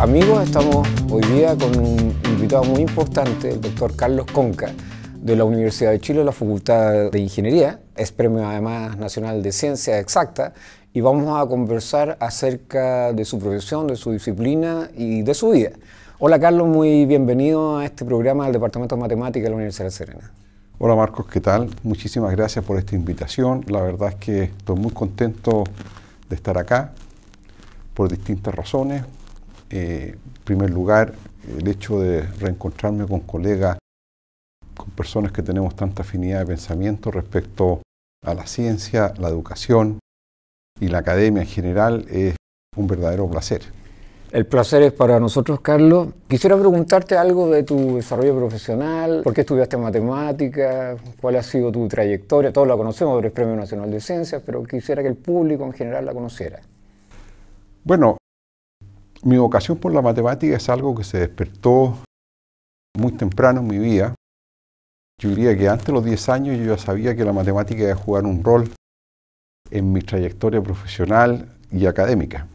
Amigos, estamos hoy día con un invitado muy importante, el doctor Carlos Conca, de la Universidad de Chile, la Facultad de Ingeniería, es premio además nacional de Ciencia Exacta y vamos a conversar acerca de su profesión, de su disciplina y de su vida. Hola Carlos, muy bienvenido a este programa del Departamento de Matemáticas de la Universidad de Serena. Hola Marcos, ¿qué tal? Muchísimas gracias por esta invitación. La verdad es que estoy muy contento de estar acá por distintas razones. Eh, en primer lugar, el hecho de reencontrarme con colegas, con personas que tenemos tanta afinidad de pensamiento respecto a la ciencia, la educación y la academia en general, es un verdadero placer. El placer es para nosotros, Carlos. Quisiera preguntarte algo de tu desarrollo profesional, por qué estudiaste matemáticas, cuál ha sido tu trayectoria. Todos la conocemos, el Premio Nacional de Ciencias, pero quisiera que el público en general la conociera. Bueno, mi vocación por la matemática es algo que se despertó muy temprano en mi vida. Yo diría que antes de los 10 años yo ya sabía que la matemática iba a jugar un rol en mi trayectoria profesional y académica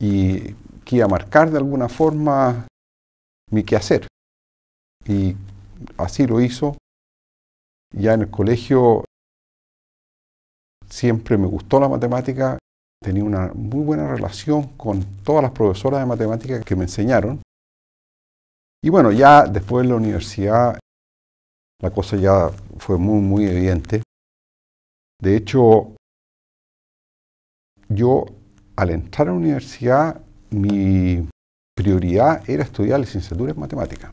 y que iba a marcar de alguna forma mi quehacer. Y así lo hizo. Ya en el colegio siempre me gustó la matemática Tenía una muy buena relación con todas las profesoras de matemáticas que me enseñaron. Y bueno, ya después de la universidad la cosa ya fue muy, muy evidente. De hecho, yo al entrar a la universidad, mi prioridad era estudiar licenciatura en matemáticas.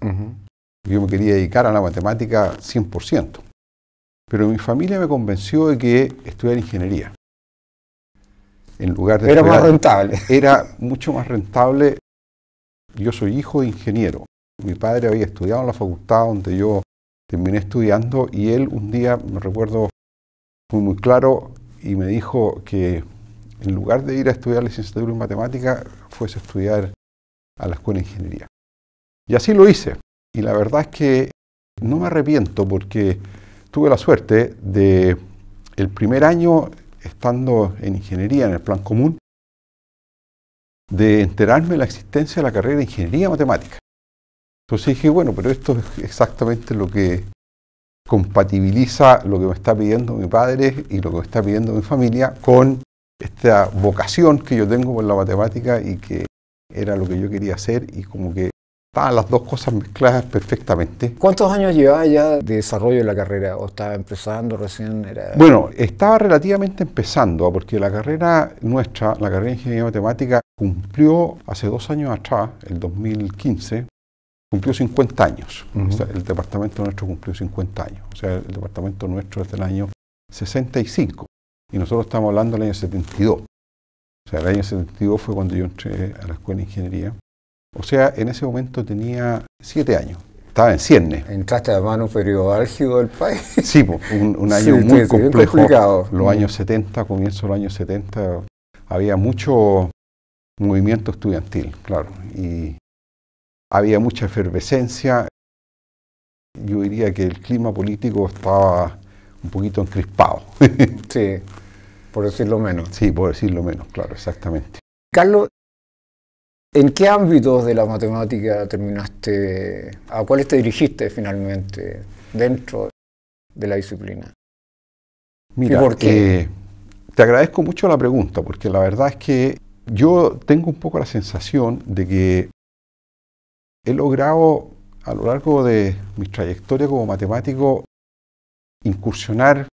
Yo me quería dedicar a la matemática 100%. Pero mi familia me convenció de que estudiar ingeniería. Era más rentable. Era mucho más rentable. Yo soy hijo de ingeniero. Mi padre había estudiado en la facultad donde yo terminé estudiando y él un día, me recuerdo, fue muy claro y me dijo que en lugar de ir a estudiar licenciatura en matemática, fuese a estudiar a la escuela de ingeniería. Y así lo hice. Y la verdad es que no me arrepiento porque tuve la suerte de el primer año estando en ingeniería, en el plan común, de enterarme de la existencia de la carrera de ingeniería matemática. Entonces dije, bueno, pero esto es exactamente lo que compatibiliza lo que me está pidiendo mi padre y lo que me está pidiendo mi familia con esta vocación que yo tengo por la matemática y que era lo que yo quería hacer y como que Estaban las dos cosas mezcladas perfectamente. ¿Cuántos años llevaba ya de desarrollo de la carrera? ¿O estaba empezando recién? Era... Bueno, estaba relativamente empezando, ¿ah? porque la carrera nuestra, la carrera de Ingeniería Matemática, cumplió hace dos años atrás, el 2015, cumplió 50 años. el departamento nuestro cumplió 50 años. O sea, el departamento nuestro es del año 65 y nosotros estamos hablando del año 72. O sea, el año 72 fue cuando yo entré a la Escuela de Ingeniería o sea, en ese momento tenía siete años. Estaba en cierne. Entraste a mano mano periodo álgido del país. Sí, un, año muy complejo. Complicado. Los mm. años 70, comienzo de los años 70, había mucho movimiento estudiantil, claro. Y había mucha efervescencia. Yo diría que el clima político estaba un poquito encrispado. sí, por decirlo menos. Sí, por decirlo menos, claro, exactamente. Carlos, ¿En qué ámbitos de la matemática terminaste? ¿A cuáles te dirigiste finalmente dentro de la disciplina? Mira, porque eh, te agradezco mucho la pregunta, porque la verdad es que yo tengo un poco la sensación de que he logrado a lo largo de mi trayectoria como matemático incursionar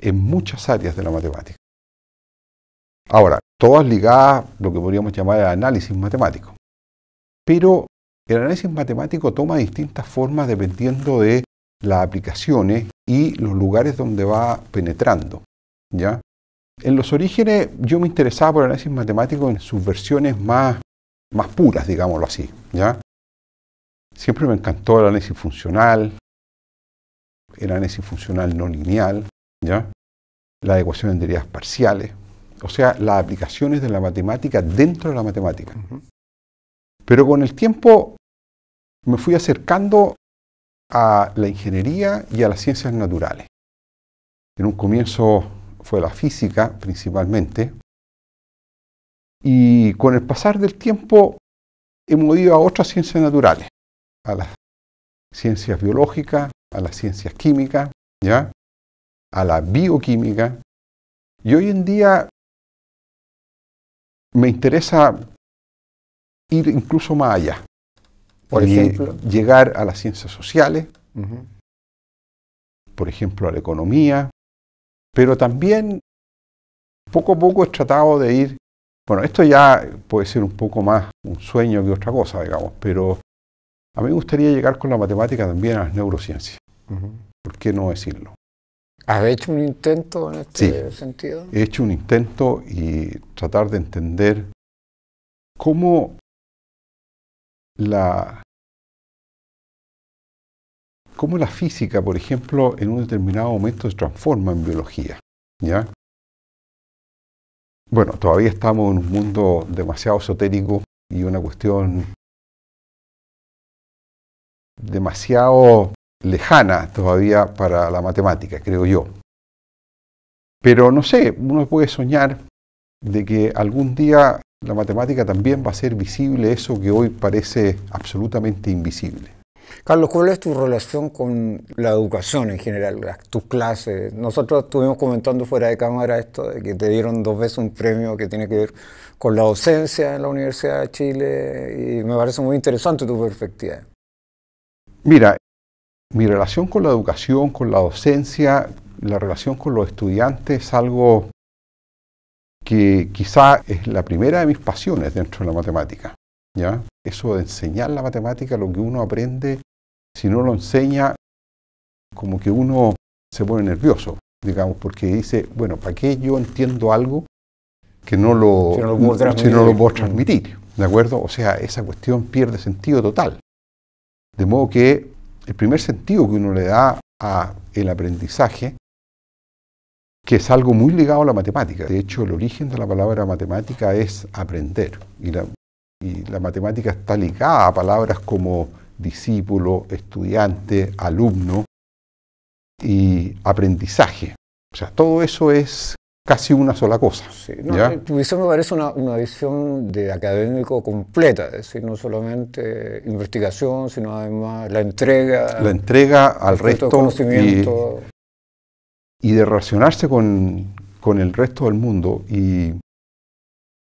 en muchas áreas de la matemática. Ahora, todas ligadas a lo que podríamos llamar el análisis matemático. Pero el análisis matemático toma distintas formas dependiendo de las aplicaciones y los lugares donde va penetrando. ¿ya? En los orígenes yo me interesaba por el análisis matemático en sus versiones más, puras, digámoslo así. ¿ya? Siempre me encantó el análisis funcional, el análisis funcional no lineal, ¿ya? la ecuación de derivadas parciales, o sea, las aplicaciones de la matemática dentro de la matemática. Pero con el tiempo me fui acercando a la ingeniería y a las ciencias naturales. En un comienzo fue la física principalmente. Y con el pasar del tiempo hemos ido a otras ciencias naturales, a las ciencias biológicas, a las ciencias químicas, ¿ya? a la bioquímica. Y hoy en día me interesa ir incluso más allá. Por eh, ejemplo. Llegar a las ciencias sociales, por ejemplo, a la economía, pero también poco a poco he tratado de ir, bueno, esto ya puede ser un poco más un sueño que otra cosa, digamos, pero a mí me gustaría llegar con la matemática también a las neurociencias. ¿Por qué no decirlo? ¿Has hecho un intento en este sentido? He hecho un intento y tratar de entender cómo la, cómo la física, por ejemplo, en un determinado momento se transforma en biología. ¿ya? Bueno, todavía estamos en un mundo demasiado esotérico y una cuestión demasiado lejana todavía para la matemática, creo yo. Pero no sé, uno puede soñar de que algún día la matemática también va a ser visible eso que hoy parece absolutamente invisible. Carlos, ¿cuál es tu relación con la educación en general, tus clases? Nosotros estuvimos comentando fuera de cámara esto de que te dieron dos veces un premio que tiene que ver con la docencia en la Universidad de Chile y me parece muy interesante tu perspectiva. Mira, mi relación con la educación, con la docencia, la relación con los estudiantes es algo que quizá es la primera de mis pasiones dentro de la matemática. ¿ya? Eso de enseñar la matemática, lo que uno aprende, si no lo enseña, como que uno se pone nervioso, digamos, porque dice, bueno, ¿para qué yo entiendo algo que no lo, puedo, no lo puedo transmitir? ¿De acuerdo? O sea, esa cuestión pierde sentido total. De modo que el primer sentido que uno le da a el aprendizaje, que es algo muy ligado a la matemática. De hecho, el origen de la palabra matemática es aprender. Y la, y la matemática está ligada a palabras como discípulo, estudiante, alumno y aprendizaje. O sea, todo eso es casi una sola cosa. Sí, no, eh, Tu visión me parece una, visión de académico completa, es decir, no solamente investigación, sino además la entrega. La entrega al resto. Conocimiento. Y, y, de relacionarse con, el resto del mundo y,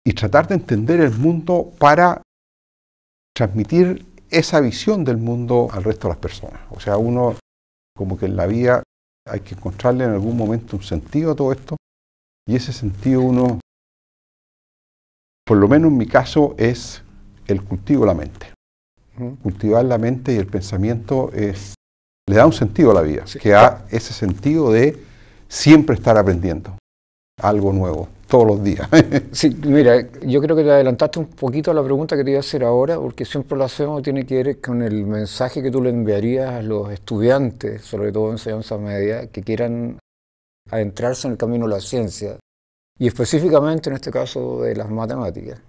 y tratar de entender el mundo para transmitir esa visión del mundo al resto de las personas. O sea, uno como que en la vida hay que encontrarle en algún momento un sentido a todo esto y ese sentido uno, por lo menos en mi caso, es el cultivo de la mente. Cultivar la mente y el pensamiento es, le da un sentido a la vida, que da ese sentido de siempre estar aprendiendo algo nuevo, todos los días. sí, mira, yo creo que te adelantaste un poquito a la pregunta que te iba a hacer ahora, porque siempre lo hacemos, tiene que ver con el mensaje que tú le enviarías a los estudiantes, sobre todo en enseñanza media, que quieran a entrarse en el camino de la ciencia y específicamente en este caso de las matemáticas.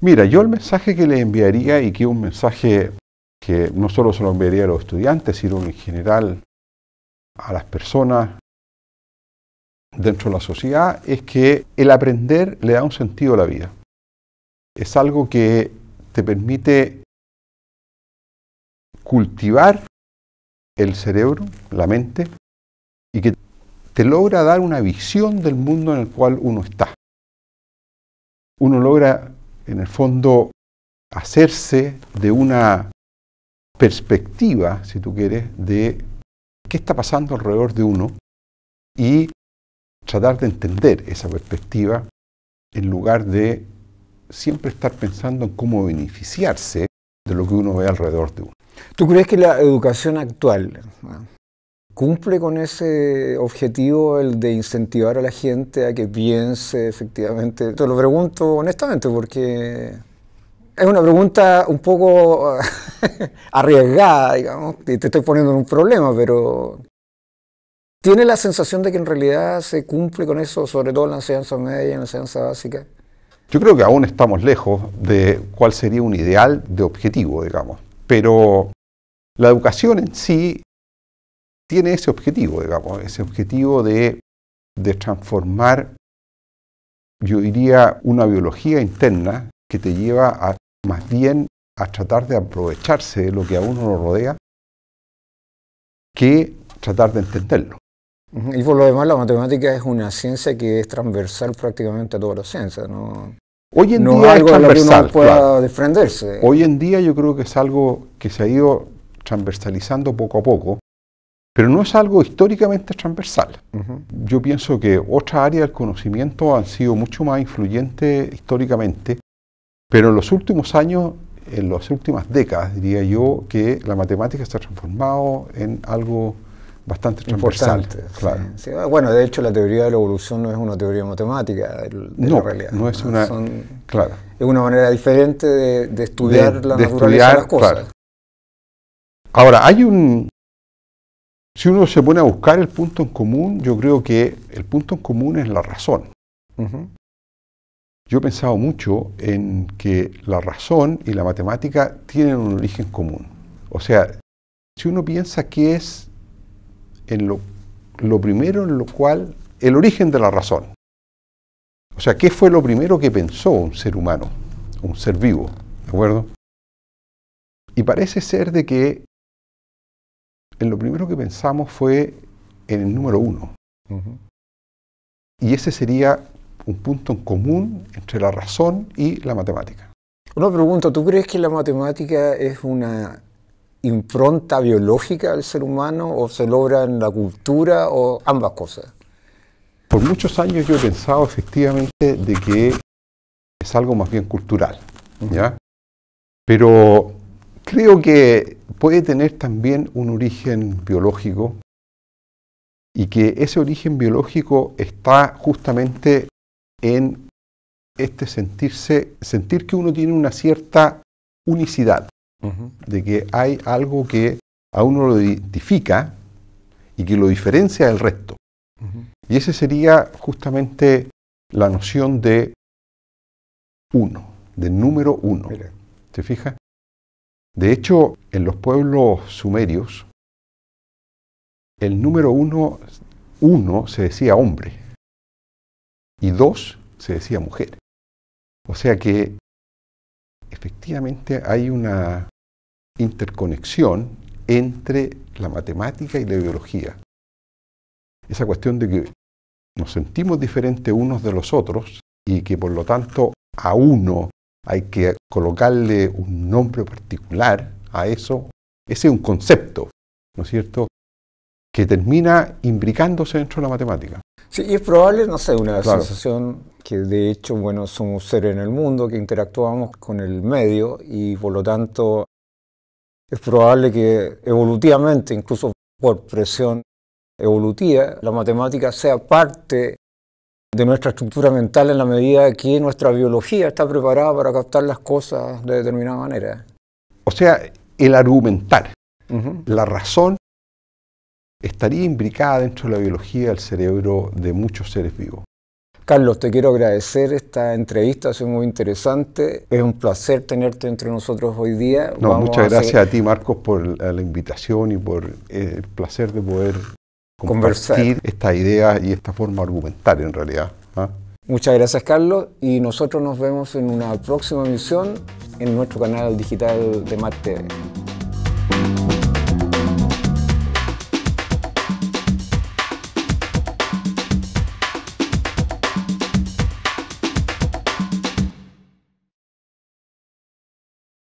Mira, yo el mensaje que le enviaría y que un mensaje que no solo se lo enviaría a los estudiantes, sino en general a las personas dentro de la sociedad, es que el aprender le da un sentido a la vida. Es algo que te permite cultivar el cerebro, la mente, y que te logra dar una visión del mundo en el cual uno está. Uno logra, en el fondo, hacerse de una perspectiva, si tú quieres, de qué está pasando alrededor de uno y tratar de entender esa perspectiva en lugar de siempre estar pensando en cómo beneficiarse de lo que uno ve alrededor de uno. ¿Tú crees que la educación actual, ¿Cumple con ese objetivo el de incentivar a la gente a que piense efectivamente? Te lo pregunto honestamente porque es una pregunta un poco arriesgada, digamos, y te estoy poniendo en un problema, pero ¿tiene la sensación de que en realidad se cumple con eso, sobre todo en la enseñanza media y en la enseñanza básica? Yo creo que aún estamos lejos de cuál sería un ideal de objetivo, digamos, pero la educación en sí tiene ese objetivo, digamos, ese objetivo de, transformar, yo diría, una biología interna que te lleva a, más bien a tratar de aprovecharse de lo que a uno lo rodea que tratar de entenderlo. Y por lo demás, la matemática es una ciencia que es transversal prácticamente a todas las ciencias, Hoy en que pueda defenderse. Hoy en día yo creo que es algo que se ha ido transversalizando poco a poco pero no es algo históricamente transversal. Yo pienso que otras áreas del conocimiento han sido mucho más influyentes históricamente, pero en los últimos años, en las últimas décadas, diría yo, que la matemática se ha transformado en algo bastante transversal. Claro. Bueno, de hecho la teoría de la evolución no es una teoría matemática de, no, la realidad. No, es una... claro. Es una manera diferente de, estudiar la naturaleza de las cosas. Ahora, hay un, si uno se pone a buscar el punto en común, yo creo que el punto en común es la razón. Yo he pensado mucho en que la razón y la matemática tienen un origen común. O sea, si uno piensa qué es en lo, lo primero en lo cual, el origen de la razón. O sea, ¿qué fue lo primero que pensó un ser humano, un ser vivo? ¿De acuerdo? Y parece ser de que lo primero que pensamos fue en el número uno. Y ese sería un punto en común entre la razón y la matemática. Una pregunta, ¿tú crees que la matemática es una impronta biológica del ser humano o se logra en la cultura o ambas cosas? Por muchos años yo he pensado efectivamente de que es algo más bien cultural, ¿ya? Pero creo que puede tener también un origen biológico y que ese origen biológico está justamente en este sentirse, sentir que uno tiene una cierta unicidad, de que hay algo que a uno lo identifica y que lo diferencia del resto. Y esa sería justamente la noción de uno, de número uno. ¿Te fijas? De hecho, en los pueblos sumerios, el número uno, uno se decía hombre y dos se decía mujer. O sea que efectivamente hay una interconexión entre la matemática y la biología. Esa cuestión de que nos sentimos diferentes unos de los otros y que por lo tanto a uno hay que colocarle un nombre particular a eso. Ese es un concepto, ¿no es cierto?, que termina imbricándose dentro de la matemática. Sí, y es probable, no sé, una sensación que de hecho, bueno, somos seres en el mundo, que interactuamos con el medio y por lo tanto es probable que evolutivamente, incluso por presión evolutiva, la matemática sea parte de nuestra estructura mental en la medida que nuestra biología está preparada para captar las cosas de determinada manera. O sea, el argumentar, la razón, estaría imbricada dentro de la biología del cerebro de muchos seres vivos. Carlos, te quiero agradecer esta entrevista, ha sido muy interesante. Es un placer tenerte entre nosotros hoy día. muchas gracias a ti, Marcos, por la invitación y por eh, el placer de poder convertir Conversar. estas ideas y esta forma de argumentar en realidad. ¿ah? Muchas gracias Carlos y nosotros nos vemos en una próxima emisión en nuestro canal digital de Mate.